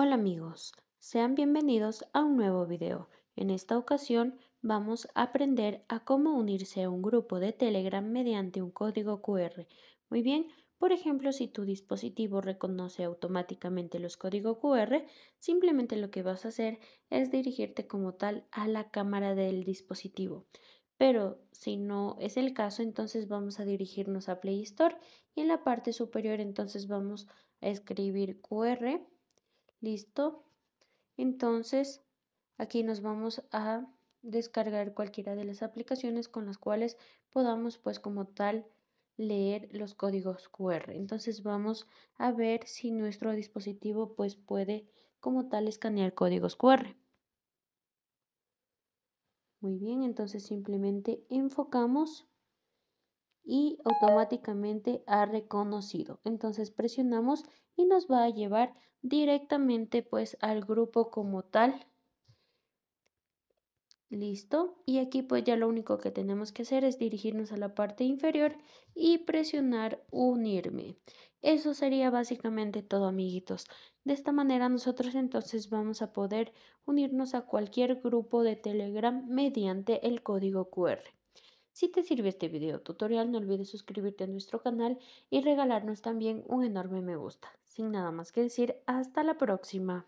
Hola amigos, sean bienvenidos a un nuevo video. En esta ocasión vamos a aprender a cómo unirse a un grupo de Telegram mediante un código QR. Muy bien, por ejemplo, si tu dispositivo reconoce automáticamente los códigos QR, simplemente lo que vas a hacer es dirigirte como tal a la cámara del dispositivo. Pero si no es el caso, entonces vamos a dirigirnos a Play Store y en la parte superior entonces vamos a escribir QR ¿Listo? Entonces, aquí nos vamos a descargar cualquiera de las aplicaciones con las cuales podamos pues como tal leer los códigos QR. Entonces vamos a ver si nuestro dispositivo pues puede como tal escanear códigos QR. Muy bien, entonces simplemente enfocamos y automáticamente ha reconocido. Entonces presionamos y nos va a llevar directamente pues al grupo como tal. Listo. Y aquí pues ya lo único que tenemos que hacer es dirigirnos a la parte inferior y presionar unirme. Eso sería básicamente todo amiguitos. De esta manera nosotros entonces vamos a poder unirnos a cualquier grupo de Telegram mediante el código QR. Si te sirve este video tutorial, no olvides suscribirte a nuestro canal y regalarnos también un enorme me gusta. Sin nada más que decir, hasta la próxima.